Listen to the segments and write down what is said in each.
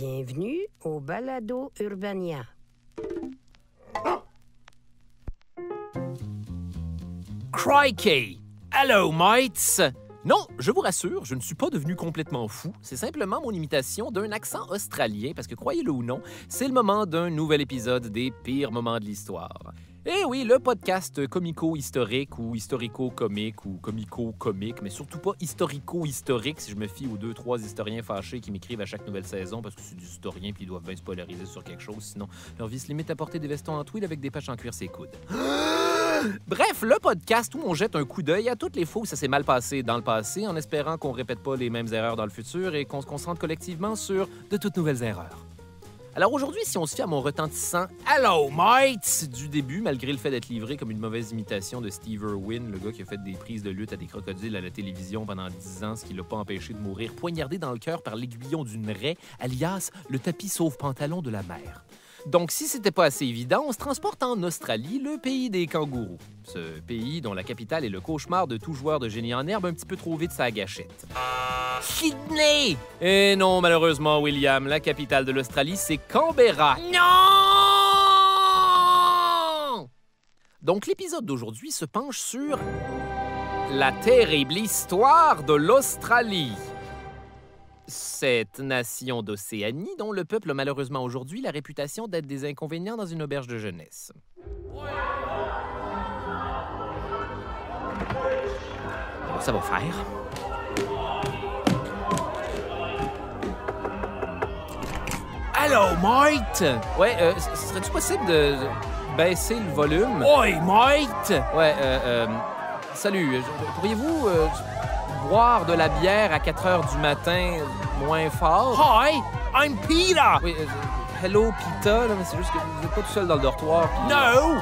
Bienvenue au Balado Urbania. Crikey! Hello, mates! Non, je vous rassure, je ne suis pas devenu complètement fou. C'est simplement mon imitation d'un accent australien, parce que croyez-le ou non, c'est le moment d'un nouvel épisode des pires moments de l'histoire. Eh oui, le podcast comico-historique ou historico-comique ou comico-comique, mais surtout pas historico-historique si je me fie aux deux, trois historiens fâchés qui m'écrivent à chaque nouvelle saison parce que c'est des historiens qui ils doivent bien se polariser sur quelque chose, sinon leur vie se limite à porter des vestons en tweed avec des patchs en cuir ses coudes. Bref, le podcast où on jette un coup d'œil à toutes les fois où ça s'est mal passé dans le passé en espérant qu'on répète pas les mêmes erreurs dans le futur et qu'on se concentre collectivement sur de toutes nouvelles erreurs. Alors aujourd'hui, si on se fie à mon retentissant Hello mates" du début, malgré le fait d'être livré comme une mauvaise imitation de Steve Irwin, le gars qui a fait des prises de lutte à des crocodiles à la télévision pendant 10 ans, ce qui l'a pas empêché de mourir poignardé dans le cœur par l'aiguillon d'une raie, alias le tapis sauve-pantalon de la mer. Donc, si c'était pas assez évident, on se transporte en Australie, le pays des kangourous. Ce pays dont la capitale est le cauchemar de tout joueur de génie en herbe un petit peu trop vite sa gâchette. Sydney! Et eh non, malheureusement, William, la capitale de l'Australie, c'est Canberra. Non! Donc, l'épisode d'aujourd'hui se penche sur la terrible histoire de l'Australie. Cette nation d'Océanie dont le peuple a malheureusement aujourd'hui la réputation d'être des inconvénients dans une auberge de jeunesse. ça va faire. Allô, mate! Ouais, euh, serait ce possible de baisser le volume? Oi, mate! Ouais, euh, euh salut, pourriez-vous... Euh, boire de la bière à 4 heures du matin moins fort. Hi, I'm Peter! Euh, hello, Peter, mais c'est juste que vous n'êtes pas tout seul dans le dortoir. No!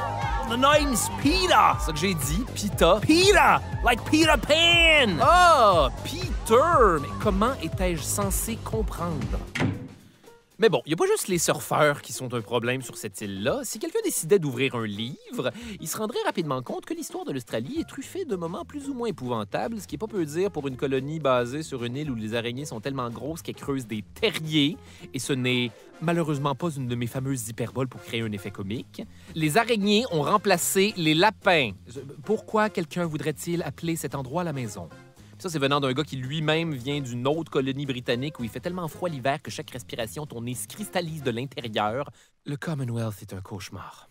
The name's Peter! C'est ça que j'ai dit, Peter. Peter! Like Peter Pan! oh, Peter! Mais comment étais-je censé comprendre? Mais bon, il n'y a pas juste les surfeurs qui sont un problème sur cette île-là. Si quelqu'un décidait d'ouvrir un livre, il se rendrait rapidement compte que l'histoire de l'Australie est truffée de moments plus ou moins épouvantables, ce qui est pas peu dire pour une colonie basée sur une île où les araignées sont tellement grosses qu'elles creusent des terriers, et ce n'est malheureusement pas une de mes fameuses hyperboles pour créer un effet comique. Les araignées ont remplacé les lapins. Pourquoi quelqu'un voudrait-il appeler cet endroit la maison? Ça, c'est venant d'un gars qui lui-même vient d'une autre colonie britannique où il fait tellement froid l'hiver que chaque respiration, ton se cristallise de l'intérieur. Le Commonwealth est un cauchemar.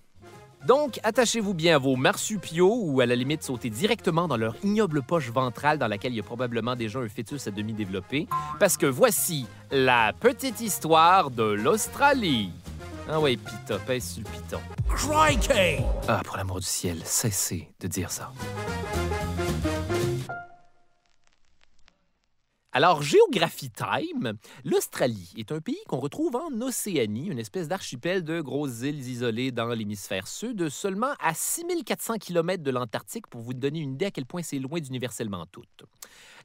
Donc, attachez-vous bien à vos marsupiaux ou à la limite sautez directement dans leur ignoble poche ventrale dans laquelle il y a probablement déjà un fœtus à demi développé, parce que voici la petite histoire de l'Australie. Ah ouais, pita, pèse sur le piton. Crikey! Ah, pour l'amour du ciel, cessez de dire ça. Alors, Géographie Time, l'Australie est un pays qu'on retrouve en Océanie, une espèce d'archipel de grosses îles isolées dans l'hémisphère sud, seulement à 6400 km de l'Antarctique, pour vous donner une idée à quel point c'est loin d'universellement toute.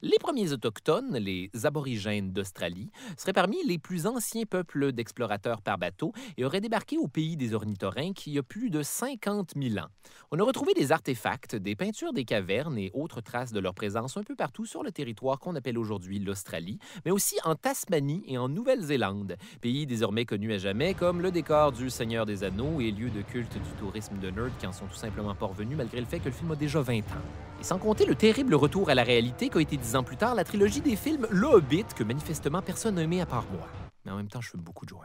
Les premiers autochtones, les aborigènes d'Australie, seraient parmi les plus anciens peuples d'explorateurs par bateau et auraient débarqué au pays des ornithorins il y a plus de 50 000 ans. On a retrouvé des artefacts, des peintures des cavernes et autres traces de leur présence un peu partout sur le territoire qu'on appelle aujourd'hui l'Australie, mais aussi en Tasmanie et en Nouvelle-Zélande, pays désormais connu à jamais comme le décor du Seigneur des Anneaux et lieu de culte du tourisme de nerds qui en sont tout simplement pas malgré le fait que le film a déjà 20 ans. Et sans compter le terrible retour à la réalité a été dix ans plus tard la trilogie des films Le Hobbit que manifestement personne n'a à part moi. Mais en même temps, je fais beaucoup de joie.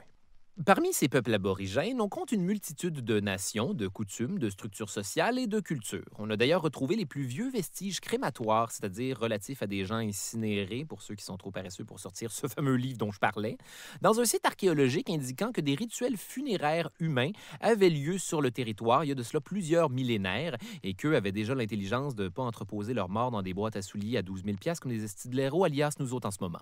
Parmi ces peuples aborigènes, on compte une multitude de nations, de coutumes, de structures sociales et de cultures. On a d'ailleurs retrouvé les plus vieux vestiges crématoires, c'est-à-dire relatifs à des gens incinérés, pour ceux qui sont trop paresseux pour sortir ce fameux livre dont je parlais, dans un site archéologique indiquant que des rituels funéraires humains avaient lieu sur le territoire il y a de cela plusieurs millénaires et qu'eux avaient déjà l'intelligence de ne pas entreposer leurs morts dans des boîtes à souliers à 12 000 comme les estides alias nous autres en ce moment.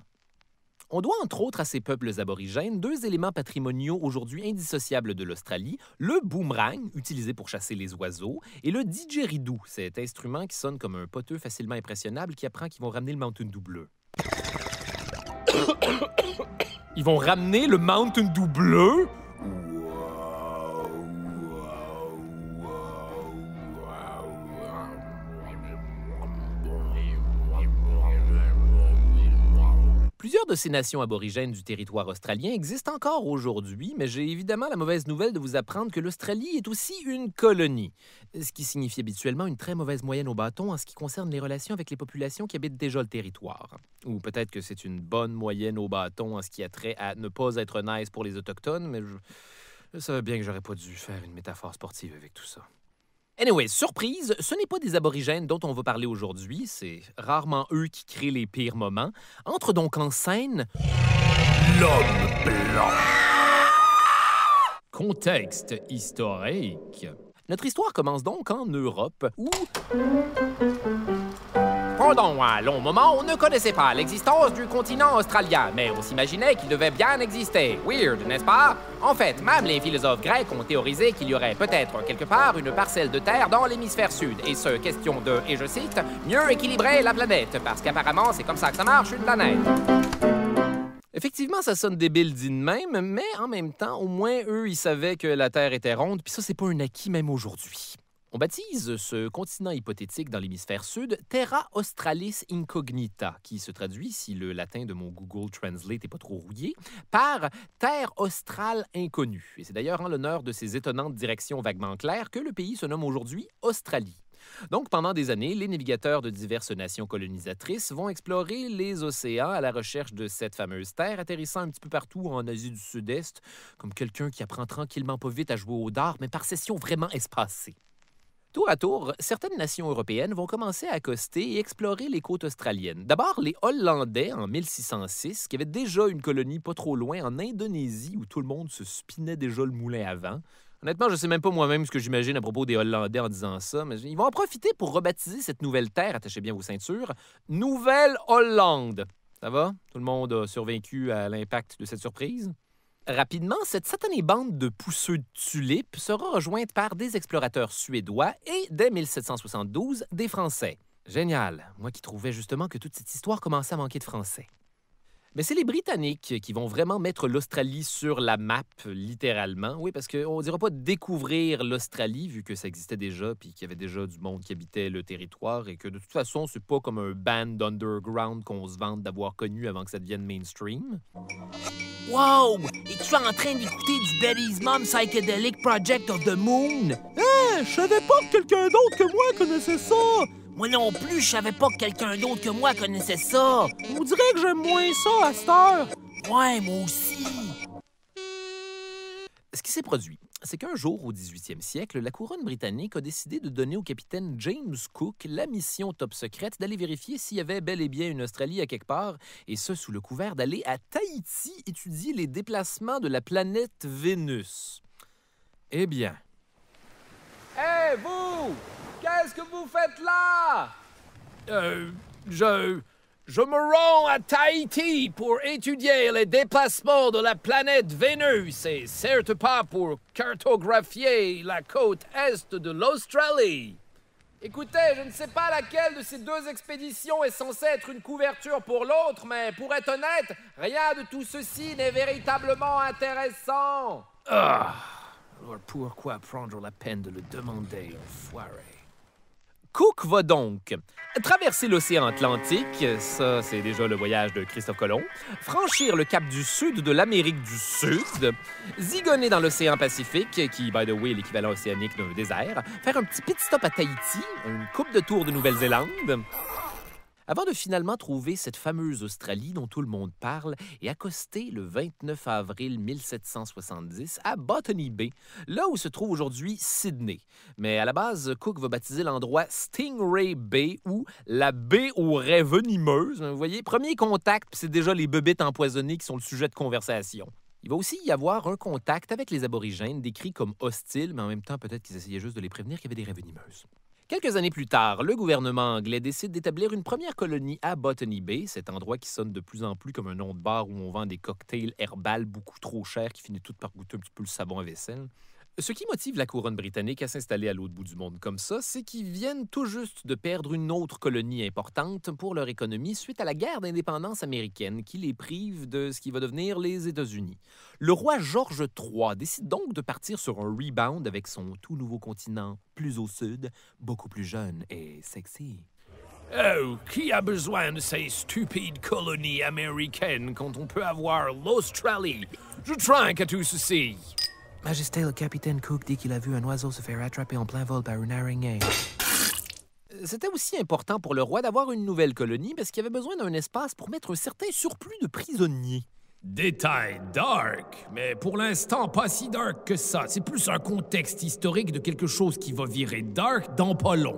On doit entre autres à ces peuples aborigènes deux éléments patrimoniaux aujourd'hui indissociables de l'Australie, le boomerang, utilisé pour chasser les oiseaux, et le didgeridoo, cet instrument qui sonne comme un poteux facilement impressionnable qui apprend qu'ils vont ramener le Mountain Dew bleu. Ils vont ramener le Mountain Dew bleu Plusieurs de ces nations aborigènes du territoire australien existent encore aujourd'hui, mais j'ai évidemment la mauvaise nouvelle de vous apprendre que l'Australie est aussi une colonie, ce qui signifie habituellement une très mauvaise moyenne au bâton en ce qui concerne les relations avec les populations qui habitent déjà le territoire. Ou peut-être que c'est une bonne moyenne au bâton en ce qui a trait à ne pas être nice pour les Autochtones, mais je, je bien que j'aurais pas dû faire une métaphore sportive avec tout ça. Anyway, surprise, ce n'est pas des aborigènes dont on va parler aujourd'hui, c'est rarement eux qui créent les pires moments. Entre donc en scène l'homme blanc. Contexte historique. Notre histoire commence donc en Europe où... Pendant un long moment, on ne connaissait pas l'existence du continent australien, mais on s'imaginait qu'il devait bien exister. Weird, n'est-ce pas En fait, même les philosophes grecs ont théorisé qu'il y aurait peut-être quelque part une parcelle de terre dans l'hémisphère sud, et ce, question de, et je cite, mieux équilibrer la planète, parce qu'apparemment c'est comme ça que ça marche une planète. Effectivement, ça sonne débile dit de même, mais en même temps, au moins eux, ils savaient que la Terre était ronde, puis ça, c'est pas un acquis même aujourd'hui. On baptise ce continent hypothétique dans l'hémisphère sud Terra Australis Incognita, qui se traduit, si le latin de mon Google Translate n'est pas trop rouillé, par Terre australe inconnue. Et c'est d'ailleurs en l'honneur de ces étonnantes directions vaguement claires que le pays se nomme aujourd'hui Australie. Donc, pendant des années, les navigateurs de diverses nations colonisatrices vont explorer les océans à la recherche de cette fameuse terre, atterrissant un petit peu partout en Asie du Sud-Est, comme quelqu'un qui apprend tranquillement pas vite à jouer au dard, mais par session vraiment espacée. Tour à tour, certaines nations européennes vont commencer à accoster et explorer les côtes australiennes. D'abord, les Hollandais en 1606, qui avaient déjà une colonie pas trop loin en Indonésie où tout le monde se spinait déjà le moulin avant. Honnêtement, je sais même pas moi-même ce que j'imagine à propos des Hollandais en disant ça, mais ils vont en profiter pour rebaptiser cette nouvelle terre, attachez bien vos ceintures, Nouvelle-Hollande. Ça va? Tout le monde a survécu à l'impact de cette surprise? Rapidement, cette satanée bande de pousseux de tulipes sera rejointe par des explorateurs suédois et, dès 1772, des Français. Génial. Moi qui trouvais justement que toute cette histoire commençait à manquer de français. Mais c'est les Britanniques qui vont vraiment mettre l'Australie sur la map, littéralement. Oui, parce qu'on ne dira pas découvrir l'Australie, vu que ça existait déjà, puis qu'il y avait déjà du monde qui habitait le territoire, et que de toute façon, c'est pas comme un band underground qu'on se vante d'avoir connu avant que ça devienne mainstream. Wow! Es-tu en train d'écouter du Betty's Mom Psychedelic Project of the Moon? Hé! Eh, je savais pas que quelqu'un d'autre que moi connaissait ça! Moi non plus, je savais pas que quelqu'un d'autre que moi connaissait ça. Vous dirait que j'aime moins ça à cette heure. Ouais, moi aussi. Ce qui s'est produit, c'est qu'un jour au 18e siècle, la couronne britannique a décidé de donner au capitaine James Cook la mission top secrète d'aller vérifier s'il y avait bel et bien une Australie à quelque part, et ce sous le couvert d'aller à Tahiti étudier les déplacements de la planète Vénus. Eh bien. Hé, vous Qu'est-ce que vous faites là Euh, je... Je me rends à Tahiti pour étudier les déplacements de la planète Vénus et certes pas pour cartographier la côte est de l'Australie. Écoutez, je ne sais pas laquelle de ces deux expéditions est censée être une couverture pour l'autre, mais pour être honnête, rien de tout ceci n'est véritablement intéressant. Ah, alors pourquoi prendre la peine de le demander, enfoiré Cook va donc traverser l'océan Atlantique, ça c'est déjà le voyage de Christophe Colomb, franchir le cap du sud de l'Amérique du Sud, zigonner dans l'océan Pacifique, qui by the way est l'équivalent océanique d'un désert, faire un petit pit stop à Tahiti, une coupe de tour de Nouvelle-Zélande, avant de finalement trouver cette fameuse Australie dont tout le monde parle et accoster le 29 avril 1770 à Botany Bay, là où se trouve aujourd'hui Sydney. Mais à la base, Cook va baptiser l'endroit Stingray Bay ou la baie aux raies venimeuses. Vous voyez, premier contact, c'est déjà les bebites empoisonnées qui sont le sujet de conversation. Il va aussi y avoir un contact avec les aborigènes, décrits comme hostiles, mais en même temps peut-être qu'ils essayaient juste de les prévenir qu'il y avait des raies venimeuses. Quelques années plus tard, le gouvernement anglais décide d'établir une première colonie à Botany Bay, cet endroit qui sonne de plus en plus comme un nom de bar où on vend des cocktails herbales beaucoup trop chers qui finissent toutes par goûter un petit peu le savon à vaisselle. Ce qui motive la couronne britannique à s'installer à l'autre bout du monde comme ça, c'est qu'ils viennent tout juste de perdre une autre colonie importante pour leur économie suite à la guerre d'indépendance américaine qui les prive de ce qui va devenir les États-Unis. Le roi George III décide donc de partir sur un rebound avec son tout nouveau continent, plus au sud, beaucoup plus jeune et sexy. Oh, qui a besoin de ces stupides colonies américaines quand on peut avoir l'Australie? Je trinque à tout ceci. Majesté, le capitaine Cook dit qu'il a vu un oiseau se faire attraper en plein vol par une araignée. C'était aussi important pour le roi d'avoir une nouvelle colonie parce qu'il avait besoin d'un espace pour mettre un certain surplus de prisonniers. Détail dark, mais pour l'instant pas si dark que ça. C'est plus un contexte historique de quelque chose qui va virer dark dans pas long.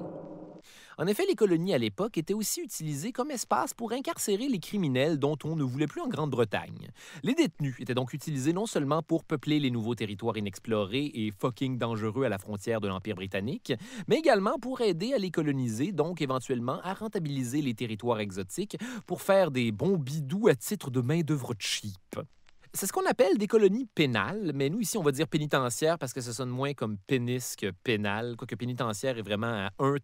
En effet, les colonies à l'époque étaient aussi utilisées comme espace pour incarcérer les criminels dont on ne voulait plus en Grande-Bretagne. Les détenus étaient donc utilisés non seulement pour peupler les nouveaux territoires inexplorés et fucking dangereux à la frontière de l'Empire britannique, mais également pour aider à les coloniser, donc éventuellement à rentabiliser les territoires exotiques pour faire des bons bidoux à titre de main-d'œuvre cheap. C'est ce qu'on appelle des colonies pénales, mais nous, ici, on va dire pénitentiaire parce que ça sonne moins comme pénis que pénal, quoique pénitentiaire est vraiment à un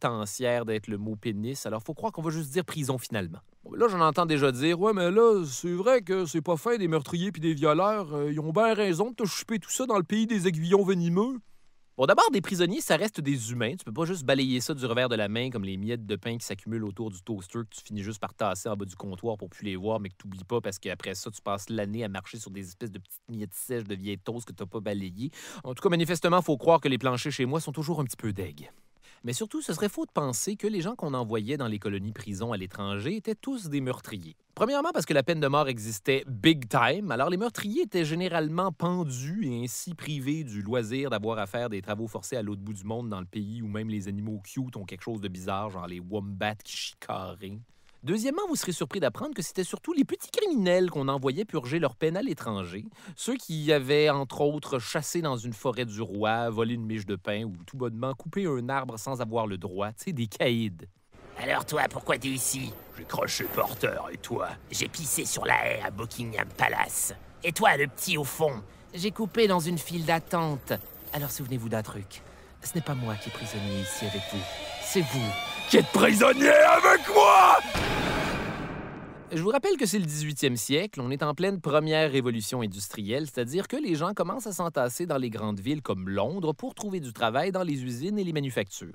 d'être le mot pénis, alors faut croire qu'on va juste dire prison finalement. Là, j'en entends déjà dire, ouais, mais là, c'est vrai que c'est pas fin des meurtriers puis des violeurs. Euh, ils ont bien raison de te choper tout ça dans le pays des aiguillons venimeux. Bon, d'abord, des prisonniers, ça reste des humains. Tu peux pas juste balayer ça du revers de la main comme les miettes de pain qui s'accumulent autour du toaster que tu finis juste par tasser en bas du comptoir pour plus les voir, mais que tu n'oublies pas parce qu'après ça, tu passes l'année à marcher sur des espèces de petites miettes sèches de vieilles toasts que tu n'as pas balayées. En tout cas, manifestement, faut croire que les planchers chez moi sont toujours un petit peu mais surtout, ce serait faux de penser que les gens qu'on envoyait dans les colonies-prisons à l'étranger étaient tous des meurtriers. Premièrement parce que la peine de mort existait big time, alors les meurtriers étaient généralement pendus et ainsi privés du loisir d'avoir à faire des travaux forcés à l'autre bout du monde dans le pays où même les animaux cute ont quelque chose de bizarre, genre les wombats qui Deuxièmement, vous serez surpris d'apprendre que c'était surtout les petits criminels qu'on envoyait purger leur peine à l'étranger, ceux qui avaient entre autres chassé dans une forêt du roi, volé une miche de pain ou tout bonnement coupé un arbre sans avoir le droit, tu sais, des caïdes. Alors toi, pourquoi t'es ici J'ai croché porteur, et toi J'ai pissé sur la haie à Buckingham Palace. Et toi, le petit au fond J'ai coupé dans une file d'attente. Alors souvenez-vous d'un truc. Ce n'est pas moi qui est prisonnier ici avec vous. C'est vous qui êtes prisonnier avec moi je vous rappelle que c'est le 18e siècle, on est en pleine première révolution industrielle, c'est-à-dire que les gens commencent à s'entasser dans les grandes villes comme Londres pour trouver du travail dans les usines et les manufactures.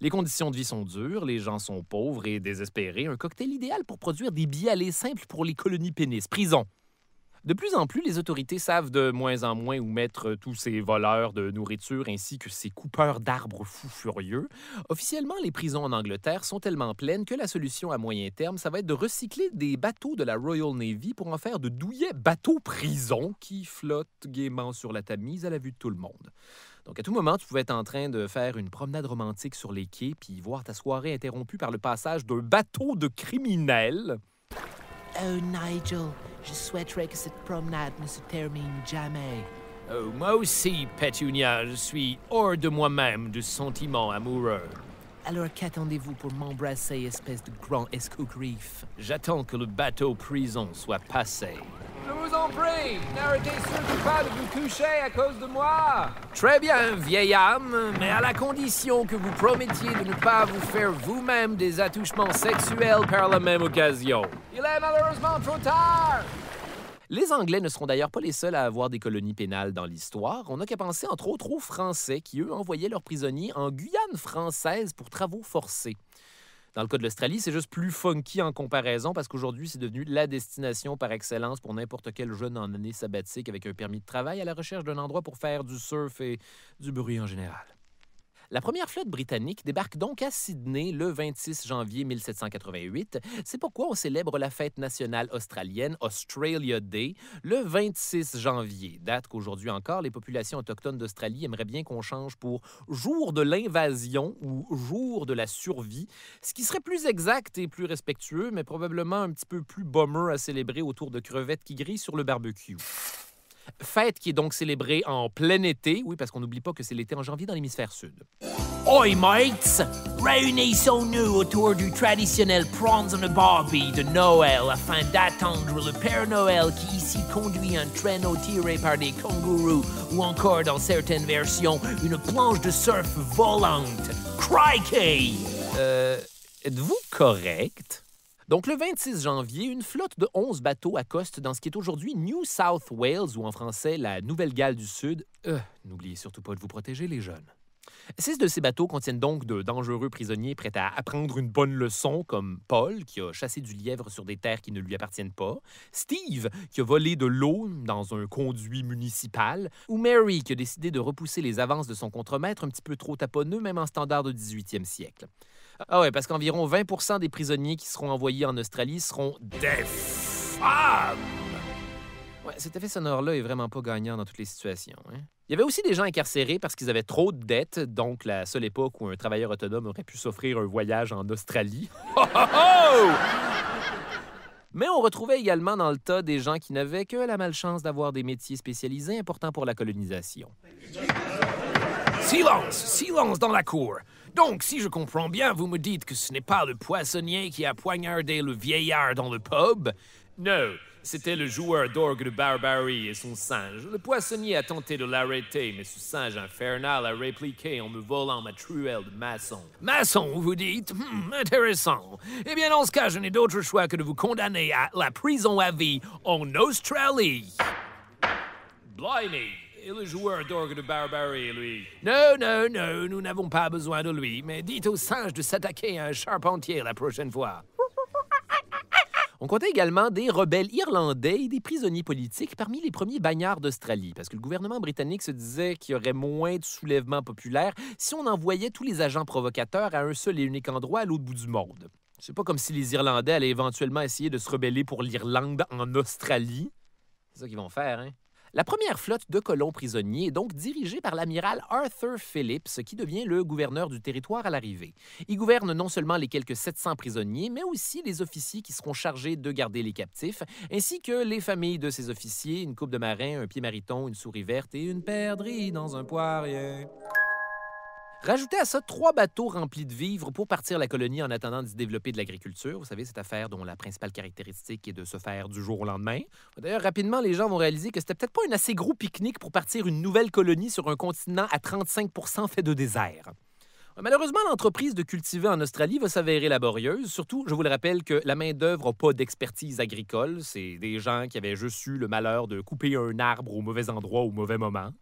Les conditions de vie sont dures, les gens sont pauvres et désespérés, un cocktail idéal pour produire des billets allés simples pour les colonies pénis. Prison. De plus en plus, les autorités savent de moins en moins où mettre euh, tous ces voleurs de nourriture ainsi que ces coupeurs d'arbres fous furieux. Officiellement, les prisons en Angleterre sont tellement pleines que la solution à moyen terme, ça va être de recycler des bateaux de la Royal Navy pour en faire de douillets bateaux-prisons qui flottent gaiement sur la Tamise à la vue de tout le monde. Donc, à tout moment, tu pouvais être en train de faire une promenade romantique sur les quais puis voir ta soirée interrompue par le passage d'un bateau de criminels. Oh, Nigel, je souhaiterais que cette promenade ne se termine jamais. Oh, moi aussi, Petunia, je suis hors de moi-même de sentiments amoureux. Alors qu'attendez-vous pour m'embrasser, espèce de grand escogriffe J'attends que le bateau prison soit passé. Je vous en prie, n'arrêtez surtout pas de vous coucher à cause de moi. Très bien, vieille âme, mais à la condition que vous promettiez de ne pas vous faire vous-même des attouchements sexuels par la même occasion. Il est malheureusement trop tard. Les Anglais ne seront d'ailleurs pas les seuls à avoir des colonies pénales dans l'histoire. On n'a qu'à penser entre autres aux Français qui, eux, envoyaient leurs prisonniers en Guyane française pour travaux forcés. Dans le cas de l'Australie, c'est juste plus funky en comparaison parce qu'aujourd'hui, c'est devenu la destination par excellence pour n'importe quel jeune en année sabbatique avec un permis de travail à la recherche d'un endroit pour faire du surf et du bruit en général. La première flotte britannique débarque donc à Sydney le 26 janvier 1788. C'est pourquoi on célèbre la fête nationale australienne Australia Day le 26 janvier, date qu'aujourd'hui encore les populations autochtones d'Australie aimeraient bien qu'on change pour jour de l'invasion ou jour de la survie, ce qui serait plus exact et plus respectueux, mais probablement un petit peu plus bummer » à célébrer autour de crevettes qui grillent sur le barbecue. Fête qui est donc célébrée en plein été. Oui, parce qu'on n'oublie pas que c'est l'été en janvier dans l'hémisphère sud. Oi, mates! Réunissons-nous autour du traditionnel Prawns on a Barbie de Noël afin d'attendre le Père Noël qui ici conduit un traîneau tiré par des kangourous ou encore, dans certaines versions, une planche de surf volante. Crikey! Euh, êtes-vous correct? Donc, le 26 janvier, une flotte de 11 bateaux accoste dans ce qui est aujourd'hui New South Wales, ou en français la Nouvelle-Galles du Sud. Euh, n'oubliez surtout pas de vous protéger, les jeunes. Six de ces bateaux contiennent donc de dangereux prisonniers prêts à apprendre une bonne leçon, comme Paul, qui a chassé du lièvre sur des terres qui ne lui appartiennent pas, Steve, qui a volé de l'eau dans un conduit municipal, ou Mary, qui a décidé de repousser les avances de son contremaître un petit peu trop taponneux, même en standard du 18e siècle. Ah ouais, parce qu'environ 20 des prisonniers qui seront envoyés en Australie seront des femmes. Ouais, cet effet sonore-là est vraiment pas gagnant dans toutes les situations. Hein. Il y avait aussi des gens incarcérés parce qu'ils avaient trop de dettes, donc la seule époque où un travailleur autonome aurait pu s'offrir un voyage en Australie. Oh, oh, oh! Mais on retrouvait également dans le tas des gens qui n'avaient que la malchance d'avoir des métiers spécialisés importants pour la colonisation. Silence, silence dans la cour. Donc, si je comprends bien, vous me dites que ce n'est pas le poissonnier qui a poignardé le vieillard dans le pub Non, c'était le joueur d'orgue de barbarie et son singe. Le poissonnier a tenté de l'arrêter, mais ce singe infernal a répliqué en me volant ma truelle de maçon. Maçon, vous dites hmm, Intéressant. Eh bien, dans ce cas, je n'ai d'autre choix que de vous condamner à la prison à vie en Australie. Blimey « Il le joueur d'orgue de barbarie, lui Non, non, non, nous n'avons pas besoin de lui, mais dites au singe de s'attaquer à un charpentier la prochaine fois. On comptait également des rebelles irlandais et des prisonniers politiques parmi les premiers bagnards d'Australie, parce que le gouvernement britannique se disait qu'il y aurait moins de soulèvements populaires si on envoyait tous les agents provocateurs à un seul et unique endroit à l'autre bout du monde. C'est pas comme si les Irlandais allaient éventuellement essayer de se rebeller pour l'Irlande en Australie. C'est ça qu'ils vont faire, hein? La première flotte de colons prisonniers est donc dirigée par l'amiral Arthur Phillips, qui devient le gouverneur du territoire à l'arrivée. Il gouverne non seulement les quelques 700 prisonniers, mais aussi les officiers qui seront chargés de garder les captifs, ainsi que les familles de ces officiers, une coupe de marin, un pied mariton, une souris verte et une perdrix dans un poirier. Rajoutez à ça trois bateaux remplis de vivres pour partir la colonie en attendant de développer de l'agriculture. Vous savez, cette affaire dont la principale caractéristique est de se faire du jour au lendemain. D'ailleurs, rapidement, les gens vont réaliser que c'était peut-être pas un assez gros pique-nique pour partir une nouvelle colonie sur un continent à 35 fait de désert. Malheureusement, l'entreprise de cultiver en Australie va s'avérer laborieuse. Surtout, je vous le rappelle que la main-d'œuvre n'a pas d'expertise agricole. C'est des gens qui avaient juste eu le malheur de couper un arbre au mauvais endroit au mauvais moment.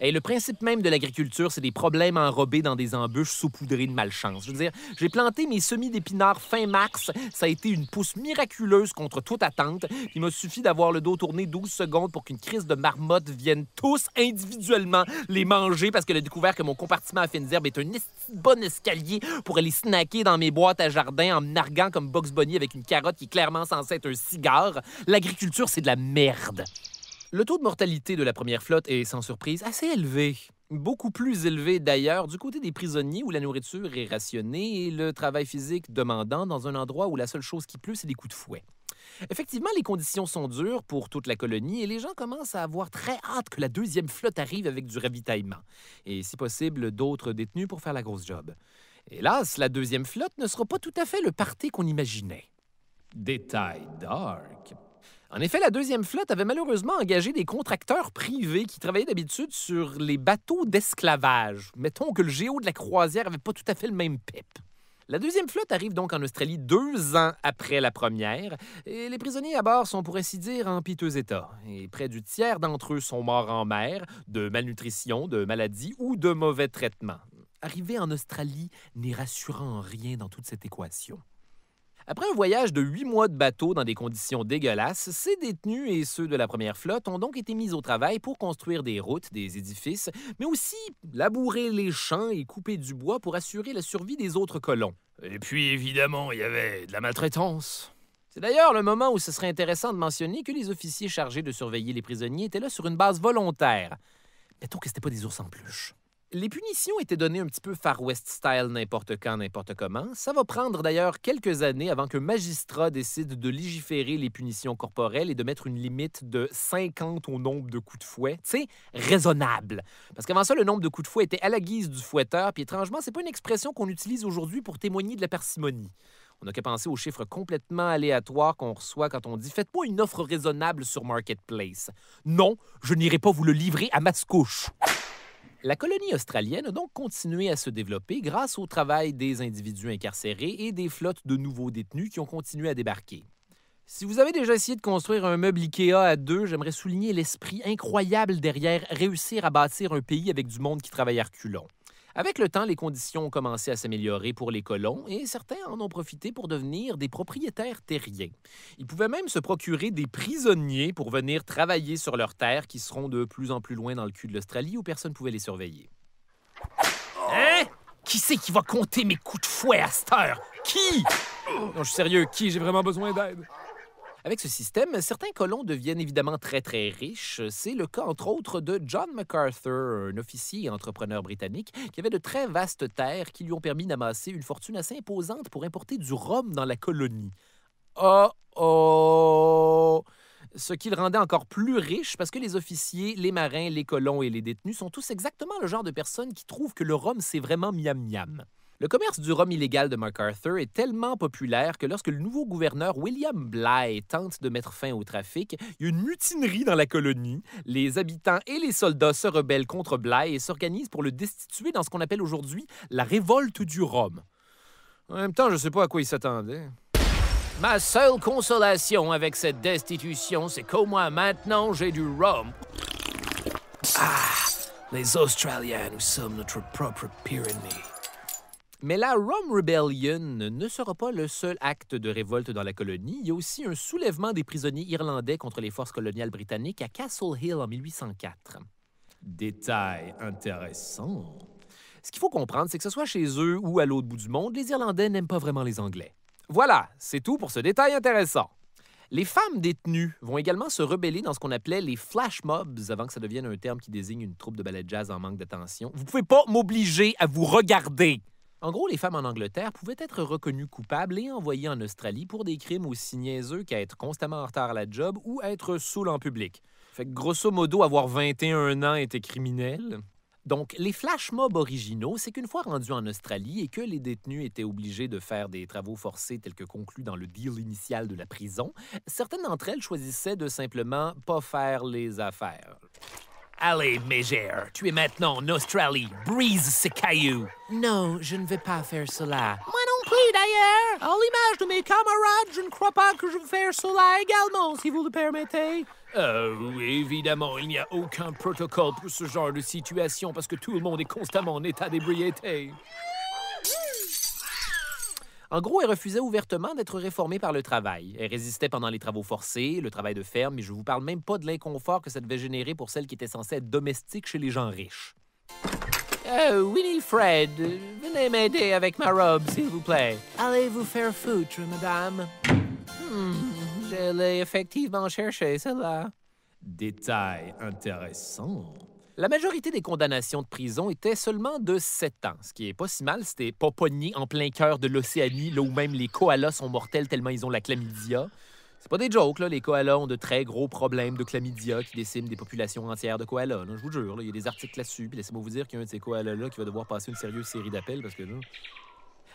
Et le principe même de l'agriculture, c'est des problèmes enrobés dans des embûches saupoudrées de malchance. Je veux dire, j'ai planté mes semis d'épinards fin mars, ça a été une pousse miraculeuse contre toute attente. Il m'a suffi d'avoir le dos tourné 12 secondes pour qu'une crise de marmottes vienne tous individuellement les manger parce que a découvert que mon compartiment à fines herbes est un bon escalier pour aller snacker dans mes boîtes à jardin en me narguant comme Box Bunny avec une carotte qui est clairement censée être un cigare. L'agriculture, c'est de la merde. Le taux de mortalité de la première flotte est sans surprise assez élevé. Beaucoup plus élevé d'ailleurs du côté des prisonniers où la nourriture est rationnée et le travail physique demandant dans un endroit où la seule chose qui pleut, c'est des coups de fouet. Effectivement, les conditions sont dures pour toute la colonie et les gens commencent à avoir très hâte que la deuxième flotte arrive avec du ravitaillement et, si possible, d'autres détenus pour faire la grosse job. Hélas, la deuxième flotte ne sera pas tout à fait le parti qu'on imaginait. Détail dark, en effet, la deuxième flotte avait malheureusement engagé des contracteurs privés qui travaillaient d'habitude sur les bateaux d'esclavage. Mettons que le géo de la croisière n'avait pas tout à fait le même pep. La deuxième flotte arrive donc en Australie deux ans après la première, et les prisonniers à bord sont pour ainsi dire en piteux état. Et près du tiers d'entre eux sont morts en mer, de malnutrition, de maladies ou de mauvais traitements. Arriver en Australie n'est rassurant rien dans toute cette équation. Après un voyage de huit mois de bateau dans des conditions dégueulasses, ces détenus et ceux de la première flotte ont donc été mis au travail pour construire des routes, des édifices, mais aussi labourer les champs et couper du bois pour assurer la survie des autres colons. Et puis évidemment, il y avait de la maltraitance. C'est d'ailleurs le moment où ce serait intéressant de mentionner que les officiers chargés de surveiller les prisonniers étaient là sur une base volontaire. Mettons que c'était pas des ours en peluche les punitions étaient données un petit peu Far West style, n'importe quand, n'importe comment. Ça va prendre d'ailleurs quelques années avant que magistrat décide de légiférer les punitions corporelles et de mettre une limite de 50 au nombre de coups de fouet. Tu raisonnable. Parce qu'avant ça, le nombre de coups de fouet était à la guise du fouetteur, puis étrangement, c'est pas une expression qu'on utilise aujourd'hui pour témoigner de la parcimonie. On n'a qu'à penser aux chiffres complètement aléatoires qu'on reçoit quand on dit Faites-moi une offre raisonnable sur Marketplace. Non, je n'irai pas vous le livrer à masse couche. La colonie australienne a donc continué à se développer grâce au travail des individus incarcérés et des flottes de nouveaux détenus qui ont continué à débarquer. Si vous avez déjà essayé de construire un meuble IKEA à deux, j'aimerais souligner l'esprit incroyable derrière réussir à bâtir un pays avec du monde qui travaille à reculons. Avec le temps, les conditions ont commencé à s'améliorer pour les colons et certains en ont profité pour devenir des propriétaires terriens. Ils pouvaient même se procurer des prisonniers pour venir travailler sur leurs terres qui seront de plus en plus loin dans le cul de l'Australie où personne ne pouvait les surveiller. Hein? Qui c'est qui va compter mes coups de fouet à cette heure? Qui? Non, je suis sérieux, qui? J'ai vraiment besoin d'aide. Avec ce système, certains colons deviennent évidemment très très riches. C'est le cas entre autres de John MacArthur, un officier et entrepreneur britannique qui avait de très vastes terres qui lui ont permis d'amasser une fortune assez imposante pour importer du rhum dans la colonie. Oh oh ce qui le rendait encore plus riche parce que les officiers, les marins, les colons et les détenus sont tous exactement le genre de personnes qui trouvent que le rhum, c'est vraiment miam miam. Le commerce du rhum illégal de MacArthur est tellement populaire que lorsque le nouveau gouverneur William Bligh tente de mettre fin au trafic, il y a une mutinerie dans la colonie. Les habitants et les soldats se rebellent contre Bly et s'organisent pour le destituer dans ce qu'on appelle aujourd'hui la révolte du rhum. En même temps, je sais pas à quoi il s'attendait. Ma seule consolation avec cette destitution, c'est qu'au moins maintenant, j'ai du rhum. Ah, les Australiens, nous sommes notre propre pyramide. Mais la Rome Rebellion ne sera pas le seul acte de révolte dans la colonie. Il y a aussi un soulèvement des prisonniers irlandais contre les forces coloniales britanniques à Castle Hill en 1804. Détail intéressant. Ce qu'il faut comprendre, c'est que ce soit chez eux ou à l'autre bout du monde, les Irlandais n'aiment pas vraiment les Anglais. Voilà, c'est tout pour ce détail intéressant. Les femmes détenues vont également se rebeller dans ce qu'on appelait les flash mobs, avant que ça devienne un terme qui désigne une troupe de ballet jazz en manque d'attention. Vous pouvez pas m'obliger à vous regarder. En gros, les femmes en Angleterre pouvaient être reconnues coupables et envoyées en Australie pour des crimes aussi niaiseux qu'à être constamment en retard à la job ou être saoul en public. Fait que grosso modo, avoir 21 ans était criminel. Donc, les flash mobs originaux, c'est qu'une fois rendus en Australie et que les détenus étaient obligés de faire des travaux forcés tels que conclus dans le deal initial de la prison, certaines d'entre elles choisissaient de simplement pas faire les affaires. Allez, mégère, tu es maintenant en Australie. Brise ces cailloux. Non, je ne vais pas faire cela. Moi non plus, d'ailleurs. À l'image de mes camarades, je ne crois pas que je vais faire cela également, si vous le permettez. Euh, oui, évidemment, il n'y a aucun protocole pour ce genre de situation parce que tout le monde est constamment en état d'ébriété. En gros, elle refusait ouvertement d'être réformée par le travail. Elle résistait pendant les travaux forcés, le travail de ferme, mais je vous parle même pas de l'inconfort que ça devait générer pour celle qui était censée être domestique chez les gens riches. Euh, Winnie Fred, venez m'aider avec ma robe, s'il vous plaît. Allez vous faire foutre, madame. Hum, je l'ai effectivement cherché, celle-là. Détail intéressant. La majorité des condamnations de prison étaient seulement de 7 ans, ce qui est pas si mal, c'était pas pogné en plein cœur de l'Océanie, là où même les koalas sont mortels tellement ils ont la chlamydia. C'est pas des jokes, les koalas ont de très gros problèmes de chlamydia qui déciment des populations entières de koalas. Je vous jure, il y a des articles là-dessus, puis laissez-moi vous dire qu'il y a un de ces koalas-là qui va devoir passer une sérieuse série d'appels parce que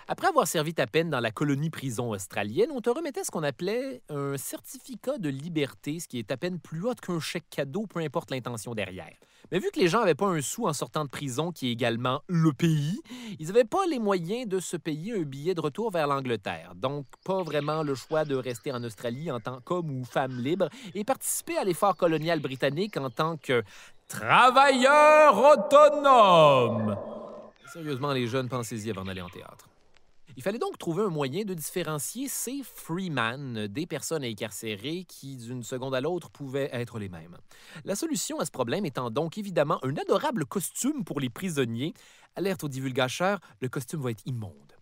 après avoir servi ta peine dans la colonie-prison australienne, on te remettait ce qu'on appelait un certificat de liberté, ce qui est à peine plus haut qu'un chèque cadeau, peu importe l'intention derrière. Mais vu que les gens n'avaient pas un sou en sortant de prison, qui est également le pays, ils n'avaient pas les moyens de se payer un billet de retour vers l'Angleterre. Donc, pas vraiment le choix de rester en Australie en tant qu'homme ou femme libre et participer à l'effort colonial britannique en tant que travailleur autonome. Sérieusement, les jeunes, pensez-y avant d'aller en théâtre. Il fallait donc trouver un moyen de différencier ces freeman des personnes incarcérées qui, d'une seconde à l'autre, pouvaient être les mêmes. La solution à ce problème étant donc évidemment un adorable costume pour les prisonniers. Alerte aux divulgateurs, le costume va être immonde.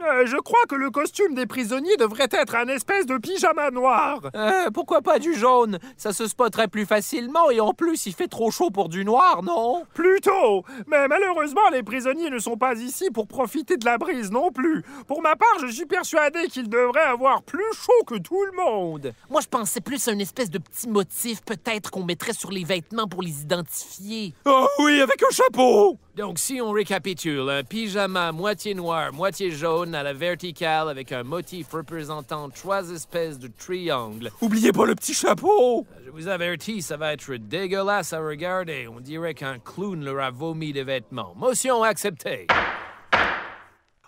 Euh, je crois que le costume des prisonniers devrait être un espèce de pyjama noir. Euh, pourquoi pas du jaune Ça se spotterait plus facilement et en plus il fait trop chaud pour du noir, non Plutôt Mais malheureusement les prisonniers ne sont pas ici pour profiter de la brise non plus. Pour ma part, je suis persuadé qu'ils devraient avoir plus chaud que tout le monde. Moi je pensais plus à une espèce de petit motif peut-être qu'on mettrait sur les vêtements pour les identifier. Oh oui, avec un chapeau donc, si on récapitule, un pyjama moitié noir, moitié jaune à la verticale avec un motif représentant trois espèces de triangles. Oubliez pas le petit chapeau! Je vous avertis, ça va être dégueulasse à regarder. On dirait qu'un clown leur a vomi des vêtements. Motion acceptée.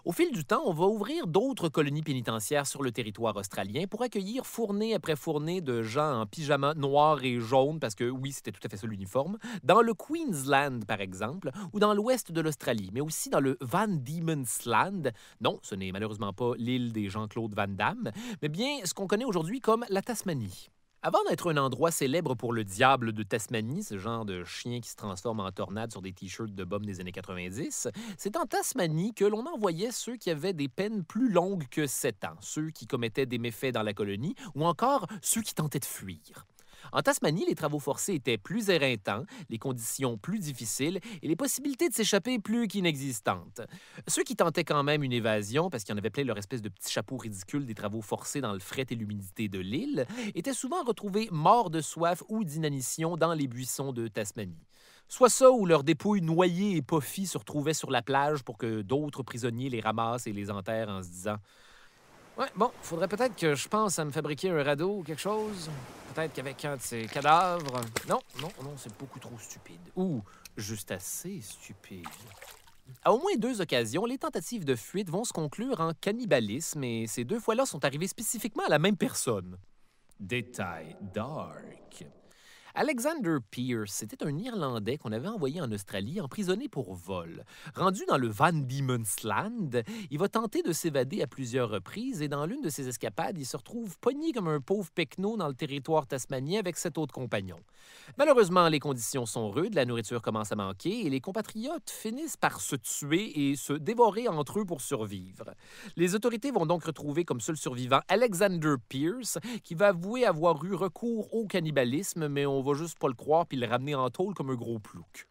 Au fil du temps, on va ouvrir d'autres colonies pénitentiaires sur le territoire australien pour accueillir fournée après fournée de gens en pyjama noir et jaune, parce que oui, c'était tout à fait ça l'uniforme, dans le Queensland, par exemple, ou dans l'ouest de l'Australie, mais aussi dans le Van Diemen's Land. Non, ce n'est malheureusement pas l'île des Jean-Claude Van Damme, mais bien ce qu'on connaît aujourd'hui comme la Tasmanie. Avant d'être un endroit célèbre pour le diable de Tasmanie, ce genre de chien qui se transforme en tornade sur des t-shirts de bombes des années 90, c'est en Tasmanie que l'on envoyait ceux qui avaient des peines plus longues que 7 ans, ceux qui commettaient des méfaits dans la colonie ou encore ceux qui tentaient de fuir. En Tasmanie, les travaux forcés étaient plus éreintants, les conditions plus difficiles et les possibilités de s'échapper plus qu'inexistantes. Ceux qui tentaient quand même une évasion, parce qu'il y en avait plein leur espèce de petit chapeau ridicule des travaux forcés dans le fret et l'humidité de l'île, étaient souvent retrouvés morts de soif ou d'inanition dans les buissons de Tasmanie. Soit ça ou leurs dépouilles noyées et poffies se retrouvaient sur la plage pour que d'autres prisonniers les ramassent et les enterrent en se disant Ouais, bon, faudrait peut-être que je pense à me fabriquer un radeau ou quelque chose. Peut-être qu'avec un de ces cadavres. Non, non, non, c'est beaucoup trop stupide. Ou juste assez stupide. À au moins deux occasions, les tentatives de fuite vont se conclure en cannibalisme et ces deux fois-là sont arrivées spécifiquement à la même personne. Détail dark. Alexander Pierce, était un Irlandais qu'on avait envoyé en Australie emprisonné pour vol. Rendu dans le Van Diemen's Land, il va tenter de s'évader à plusieurs reprises et dans l'une de ses escapades, il se retrouve pogné comme un pauvre pecno dans le territoire tasmanien avec cet autre compagnon Malheureusement, les conditions sont rudes, la nourriture commence à manquer et les compatriotes finissent par se tuer et se dévorer entre eux pour survivre. Les autorités vont donc retrouver comme seul survivant Alexander Pierce, qui va avouer avoir eu recours au cannibalisme, mais on juste pas le croire puis le ramener en tôle comme un gros plouc.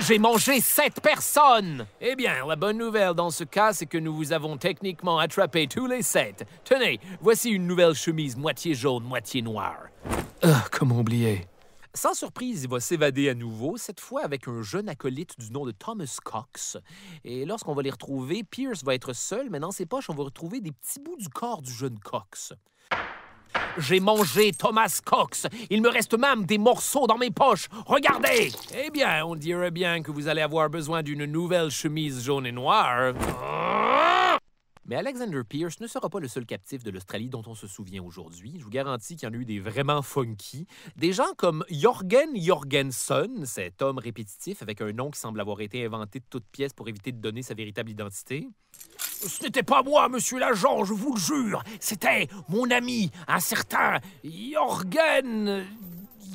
J'ai mangé sept personnes! Eh bien, la bonne nouvelle dans ce cas, c'est que nous vous avons techniquement attrapé tous les sept. Tenez, voici une nouvelle chemise moitié jaune, moitié noire. Ah, comment oublier? Sans surprise, il va s'évader à nouveau, cette fois avec un jeune acolyte du nom de Thomas Cox. Et lorsqu'on va les retrouver, Pierce va être seul, mais dans ses poches, on va retrouver des petits bouts du corps du jeune Cox. J'ai mangé Thomas Cox. Il me reste même des morceaux dans mes poches. Regardez Eh bien, on dirait bien que vous allez avoir besoin d'une nouvelle chemise jaune et noire. Mais Alexander Pierce ne sera pas le seul captif de l'Australie dont on se souvient aujourd'hui. Je vous garantis qu'il y en a eu des vraiment funky. Des gens comme Jorgen Jorgensen, cet homme répétitif avec un nom qui semble avoir été inventé de toutes pièces pour éviter de donner sa véritable identité. Ce n'était pas moi, monsieur l'agent, je vous le jure. C'était mon ami, un certain Jorgen.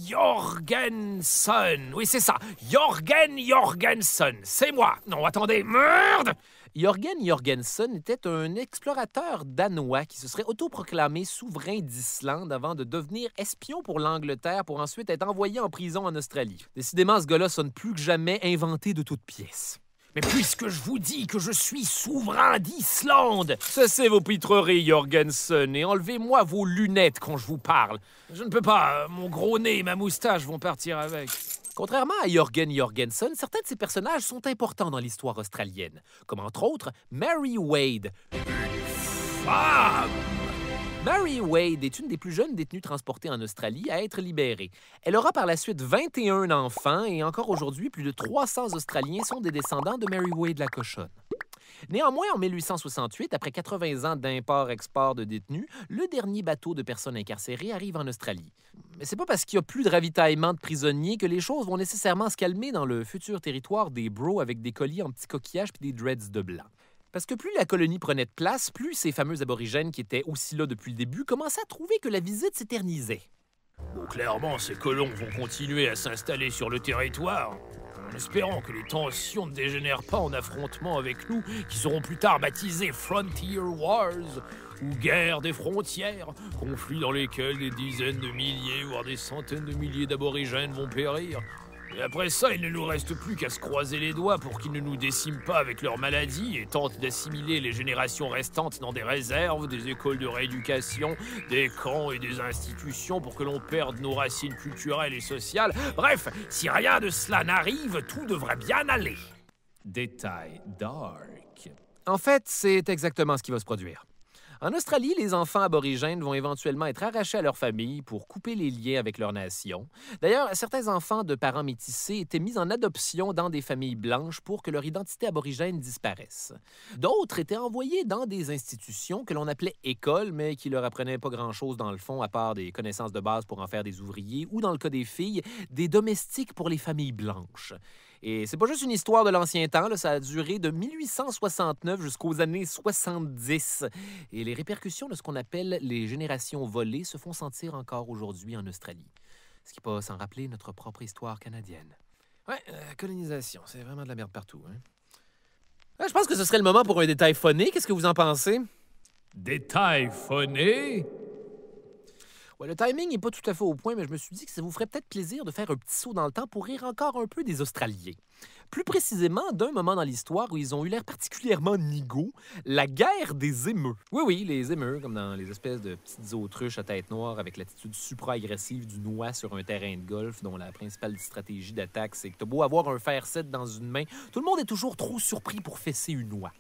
Jorgensen. Oui, c'est ça. Jorgen Jorgensen. C'est moi. Non, attendez. Merde! Jorgen Jorgensen était un explorateur danois qui se serait autoproclamé souverain d'Islande avant de devenir espion pour l'Angleterre pour ensuite être envoyé en prison en Australie. Décidément, ce gars-là sonne plus que jamais inventé de toutes pièces. Mais puisque je vous dis que je suis souverain d'Islande Cessez vos pitreries, Jorgensen, et enlevez-moi vos lunettes quand je vous parle. Je ne peux pas, euh, mon gros nez et ma moustache vont partir avec. Contrairement à Jorgen Jorgensen, certains de ces personnages sont importants dans l'histoire australienne, comme entre autres Mary Wade. Une Mary Wade est une des plus jeunes détenues transportées en Australie à être libérée. Elle aura par la suite 21 enfants et encore aujourd'hui, plus de 300 Australiens sont des descendants de Mary Wade la cochonne. Néanmoins, en 1868, après 80 ans d'import-export de détenus, le dernier bateau de personnes incarcérées arrive en Australie. Mais c'est pas parce qu'il y a plus de ravitaillement de prisonniers que les choses vont nécessairement se calmer dans le futur territoire des bros avec des colis en petits coquillages puis des dreads de blanc. Parce que plus la colonie prenait de place, plus ces fameux aborigènes qui étaient aussi là depuis le début commençaient à trouver que la visite s'éternisait. clairement, ces colons vont continuer à s'installer sur le territoire, en espérant que les tensions ne dégénèrent pas en affrontements avec nous, qui seront plus tard baptisés Frontier Wars, ou guerre des frontières, conflits dans lesquels des dizaines de milliers, voire des centaines de milliers d'aborigènes vont périr, après ça, il ne nous reste plus qu'à se croiser les doigts pour qu'ils ne nous déciment pas avec leur maladie et tentent d'assimiler les générations restantes dans des réserves, des écoles de rééducation, des camps et des institutions pour que l'on perde nos racines culturelles et sociales. Bref, si rien de cela n'arrive, tout devrait bien aller. Détail dark. En fait, c'est exactement ce qui va se produire. En Australie, les enfants aborigènes vont éventuellement être arrachés à leur famille pour couper les liens avec leur nation. D'ailleurs, certains enfants de parents métissés étaient mis en adoption dans des familles blanches pour que leur identité aborigène disparaisse. D'autres étaient envoyés dans des institutions que l'on appelait écoles, mais qui leur apprenaient pas grand-chose dans le fond, à part des connaissances de base pour en faire des ouvriers, ou dans le cas des filles, des domestiques pour les familles blanches. Et c'est pas juste une histoire de l'ancien temps, là, ça a duré de 1869 jusqu'aux années 70. Et les répercussions de ce qu'on appelle les générations volées se font sentir encore aujourd'hui en Australie. Ce qui peut s'en rappeler notre propre histoire canadienne. Ouais, la euh, colonisation, c'est vraiment de la merde partout. Hein? je pense que ce serait le moment pour un détail phoné. Qu'est-ce que vous en pensez? Détail phoné? le timing n'est pas tout à fait au point, mais je me suis dit que ça vous ferait peut-être plaisir de faire un petit saut dans le temps pour rire encore un peu des Australiens. Plus précisément, d'un moment dans l'histoire où ils ont eu l'air particulièrement nigo la guerre des émeux. Oui, oui, les émeux, comme dans les espèces de petites autruches à tête noire avec l'attitude supra-agressive du noix sur un terrain de golf dont la principale stratégie d'attaque, c'est que t'as beau avoir un fer set dans une main, tout le monde est toujours trop surpris pour fesser une noix.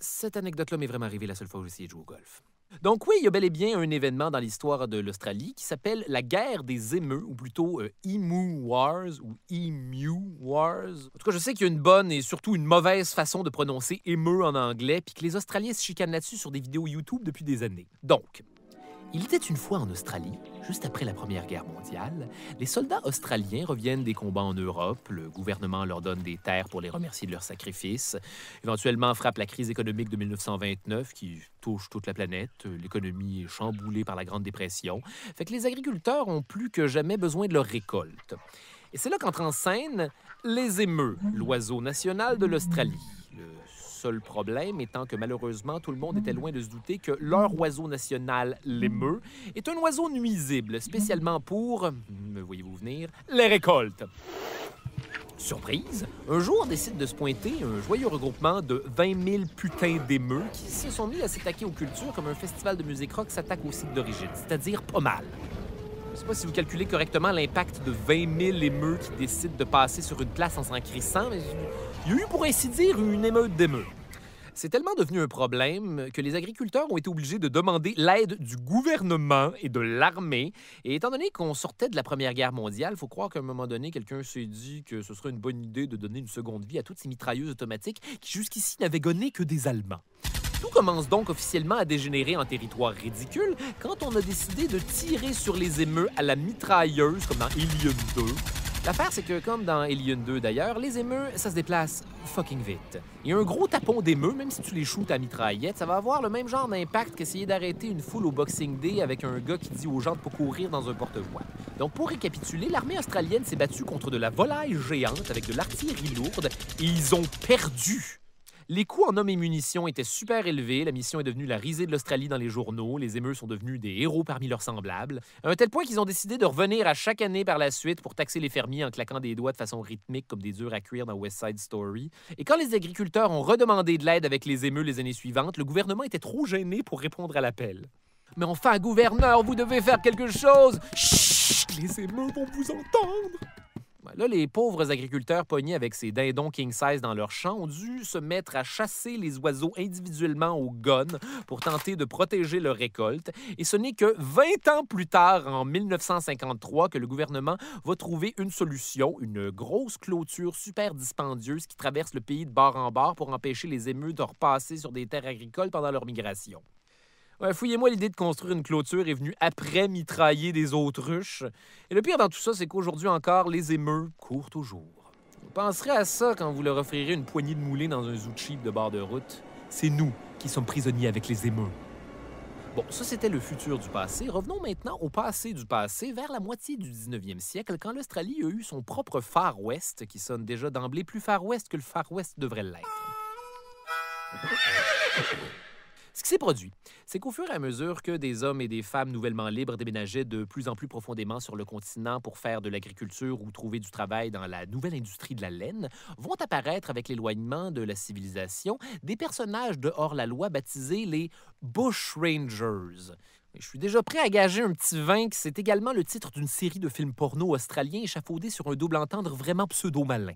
Cette anecdote-là m'est vraiment arrivée la seule fois où j'ai essayé de jouer au golf. Donc oui, il y a bel et bien un événement dans l'histoire de l'Australie qui s'appelle la guerre des émeux, ou plutôt euh, Emu Wars ou Emu Wars. En tout cas, je sais qu'il y a une bonne et surtout une mauvaise façon de prononcer émeu en anglais, puis que les Australiens se chicanent là-dessus sur des vidéos YouTube depuis des années. Donc, il était une fois en Australie, juste après la Première Guerre mondiale, les soldats australiens reviennent des combats en Europe, le gouvernement leur donne des terres pour les remercier de leurs sacrifices, éventuellement frappe la crise économique de 1929 qui touche toute la planète, l'économie est chamboulée par la Grande Dépression, fait que les agriculteurs ont plus que jamais besoin de leur récolte. Et c'est là qu'entrent en scène les émeux, l'oiseau national de l'Australie seul problème étant que malheureusement, tout le monde était hmm. loin de se douter que leur oiseau national, l'émeu, est un oiseau nuisible, spécialement pour, me voyez-vous venir, les récoltes. Surprise, un jour décide de se pointer un joyeux regroupement de 20 000 putains d'émeus qui se sont mis à s'attaquer aux cultures comme un festival de musique rock s'attaque au site d'origine, c'est-à-dire pas mal. Je sais pas si vous calculez correctement l'impact de 20 000 émeus qui décident de passer sur une place en s'en mais il y a eu, pour ainsi dire, une émeute d'émeutes. C'est tellement devenu un problème que les agriculteurs ont été obligés de demander l'aide du gouvernement et de l'armée. Et étant donné qu'on sortait de la Première Guerre mondiale, il faut croire qu'à un moment donné, quelqu'un s'est dit que ce serait une bonne idée de donner une seconde vie à toutes ces mitrailleuses automatiques qui jusqu'ici n'avaient gonné que des Allemands. Tout commence donc officiellement à dégénérer en territoire ridicule quand on a décidé de tirer sur les émeutes à la mitrailleuse comme dans Helium 2 L'affaire, c'est que, comme dans Alien 2 d'ailleurs, les émeux, ça se déplace fucking vite. Il y a un gros tapon d'émeux, même si tu les shoots à mitraillette, ça va avoir le même genre d'impact qu'essayer d'arrêter une foule au Boxing Day avec un gars qui dit aux gens de pas courir dans un porte-voix. Donc, pour récapituler, l'armée australienne s'est battue contre de la volaille géante avec de l'artillerie lourde et ils ont perdu. Les coûts en hommes et munitions étaient super élevés, la mission est devenue la risée de l'Australie dans les journaux, les émeus sont devenus des héros parmi leurs semblables, à un tel point qu'ils ont décidé de revenir à chaque année par la suite pour taxer les fermiers en claquant des doigts de façon rythmique comme des durs à cuire dans West Side Story. Et quand les agriculteurs ont redemandé de l'aide avec les émeus les années suivantes, le gouvernement était trop gêné pour répondre à l'appel. Mais enfin, gouverneur, vous devez faire quelque chose Chut Les émeus vont vous entendre Là, les pauvres agriculteurs pognés avec ces dindons king size dans leurs champs ont dû se mettre à chasser les oiseaux individuellement aux gun pour tenter de protéger leur récolte. Et ce n'est que 20 ans plus tard, en 1953, que le gouvernement va trouver une solution, une grosse clôture super dispendieuse qui traverse le pays de bord en bord pour empêcher les émeutes de repasser sur des terres agricoles pendant leur migration fouillez-moi, l'idée de construire une clôture est venue après mitrailler des autruches. Et le pire dans tout ça, c'est qu'aujourd'hui encore, les émeus courent toujours. Vous penserez à ça quand vous leur offrirez une poignée de moulée dans un zoo cheap de bord de route. C'est nous qui sommes prisonniers avec les émeus. Bon, ça c'était le futur du passé. Revenons maintenant au passé du passé, vers la moitié du 19e siècle, quand l'Australie a eu son propre Far West, qui sonne déjà d'emblée plus Far West que le Far West devrait l'être. Ce qui s'est produit, c'est qu'au fur et à mesure que des hommes et des femmes nouvellement libres déménageaient de plus en plus profondément sur le continent pour faire de l'agriculture ou trouver du travail dans la nouvelle industrie de la laine, vont apparaître avec l'éloignement de la civilisation des personnages de hors-la-loi baptisés les bush rangers Je suis déjà prêt à gager un petit vin que c'est également le titre d'une série de films porno australiens échafaudés sur un double entendre vraiment pseudo-malin.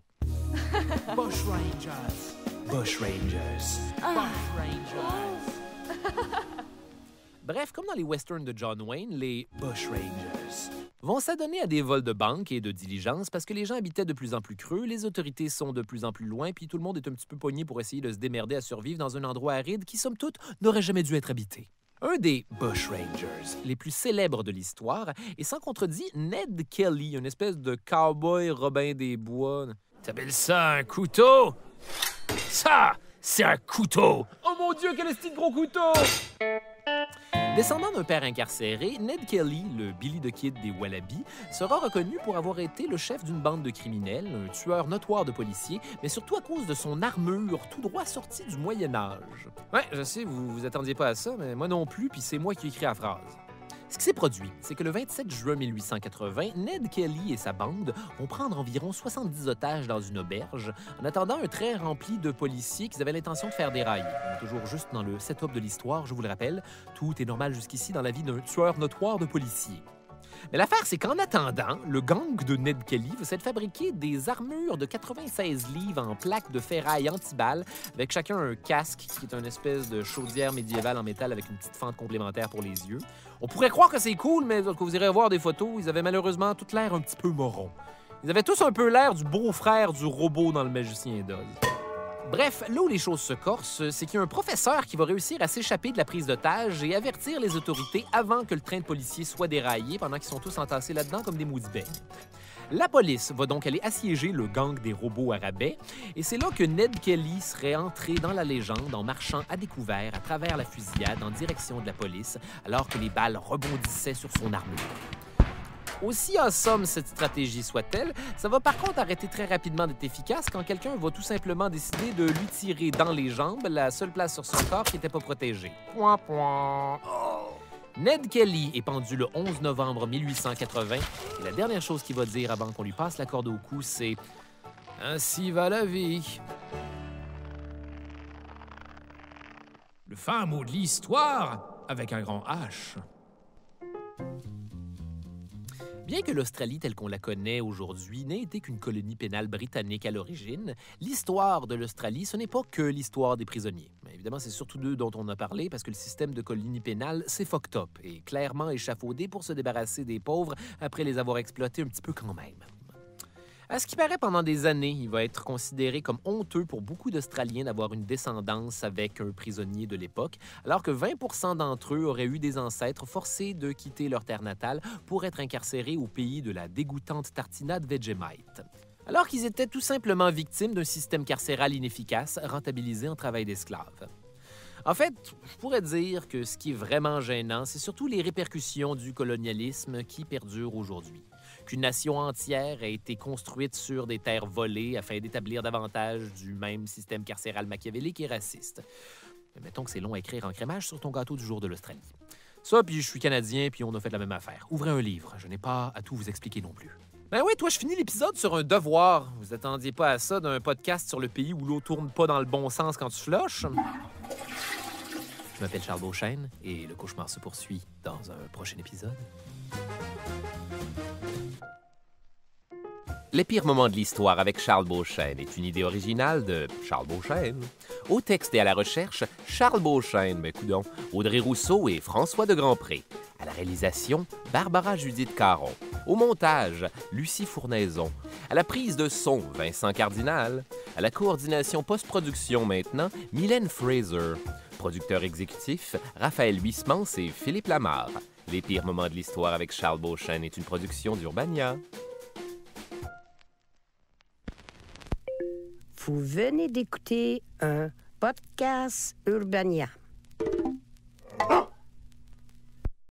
Bushrangers. Bushrangers. Rangers. Ah. Bref, comme dans les westerns de John Wayne, les Bush Rangers vont s'adonner à des vols de banque et de diligence parce que les gens habitaient de plus en plus creux, les autorités sont de plus en plus loin, puis tout le monde est un petit peu poigné pour essayer de se démerder à survivre dans un endroit aride qui, somme toute, n'aurait jamais dû être habité. Un des Bush Rangers les plus célèbres de l'histoire est sans contredit Ned Kelly, une espèce de cowboy Robin des Bois. T'appelles ça un couteau? Ça, c'est un couteau! Oh mon Dieu, quel est de gros couteau! Descendant d'un père incarcéré, Ned Kelly, le Billy the Kid des Wallabies, sera reconnu pour avoir été le chef d'une bande de criminels, un tueur notoire de policiers, mais surtout à cause de son armure tout droit sortie du Moyen Âge. Ouais, je sais, vous vous attendiez pas à ça, mais moi non plus, puis c'est moi qui écris la phrase. Ce qui s'est produit, c'est que le 27 juin 1880, Ned Kelly et sa bande vont prendre environ 70 otages dans une auberge, en attendant un train rempli de policiers qui avaient l'intention de faire des rails. toujours juste dans le setup de l'histoire, je vous le rappelle, tout est normal jusqu'ici dans la vie d'un tueur notoire de policiers. Mais l'affaire, c'est qu'en attendant, le gang de Ned Kelly veut s'être fabriquer des armures de 96 livres en plaques de ferraille antiballe, avec chacun un casque qui est une espèce de chaudière médiévale en métal avec une petite fente complémentaire pour les yeux. On pourrait croire que c'est cool, mais quand vous irez voir des photos, ils avaient malheureusement toute l'air un petit peu moron. Ils avaient tous un peu l'air du beau-frère du robot dans Le Magicien d'Oz. Bref, là où les choses se corsent, c'est qu'il y a un professeur qui va réussir à s'échapper de la prise d'otage et avertir les autorités avant que le train de policiers soit déraillé pendant qu'ils sont tous entassés là-dedans comme des bêtes. La police va donc aller assiéger le gang des robots arabais, et c'est là que Ned Kelly serait entré dans la légende en marchant à découvert à travers la fusillade en direction de la police, alors que les balles rebondissaient sur son armure. Aussi somme cette stratégie soit-elle, ça va par contre arrêter très rapidement d'être efficace quand quelqu'un va tout simplement décider de lui tirer dans les jambes la seule place sur son corps qui n'était pas protégée. Point, point. Oh. Ned Kelly est pendu le 11 novembre 1880 et la dernière chose qu'il va dire avant qu'on lui passe la corde au cou, c'est Ainsi va la vie. Le fin mot de l'histoire avec un grand H. Bien que l'Australie telle qu'on la connaît aujourd'hui n'ait été qu'une colonie pénale britannique à l'origine, l'histoire de l'Australie, ce n'est pas que l'histoire des prisonniers. Mais évidemment, c'est surtout d'eux dont on a parlé parce que le système de colonie pénale, c'est fucked up et clairement échafaudé pour se débarrasser des pauvres après les avoir exploités un petit peu quand même. À ce qui paraît, pendant des années, il va être considéré comme honteux pour beaucoup d'Australiens d'avoir une descendance avec un prisonnier de l'époque, alors que 20 d'entre eux auraient eu des ancêtres forcés de quitter leur terre natale pour être incarcérés au pays de la dégoûtante tartinade Vegemite. Alors qu'ils étaient tout simplement victimes d'un système carcéral inefficace rentabilisé en travail d'esclaves. En fait, je pourrais dire que ce qui est vraiment gênant, c'est surtout les répercussions du colonialisme qui perdurent aujourd'hui. Qu'une nation entière a été construite sur des terres volées afin d'établir davantage du même système carcéral machiavélique et raciste. mettons que c'est long à écrire en crémage sur ton gâteau du jour de l'Australie. Ça, puis je suis Canadien, puis on a fait la même affaire. Ouvrez un livre, je n'ai pas à tout vous expliquer non plus. Ben oui, toi, je finis l'épisode sur un devoir. Vous attendiez pas à ça d'un podcast sur le pays où l'eau tourne pas dans le bon sens quand tu floches? Je m'appelle Charles Beauchesne et le cauchemar se poursuit dans un prochain épisode. Les pires moments de l'histoire avec Charles Beauchesne est une idée originale de Charles Beauchesne. Au texte et à la recherche, Charles Beauchesne, mais ben, Audrey Rousseau et François de Grandpré. À la réalisation, Barbara Judith Caron. Au montage, Lucie Fournaison. À la prise de son, Vincent Cardinal. À la coordination post-production maintenant, Mylène Fraser. Producteurs exécutifs, Raphaël Huismans et Philippe Lamar. Les pires moments de l'histoire avec Charles Beauchesne est une production d'Urbania. Vous venez d'écouter un podcast Urbania. Ah!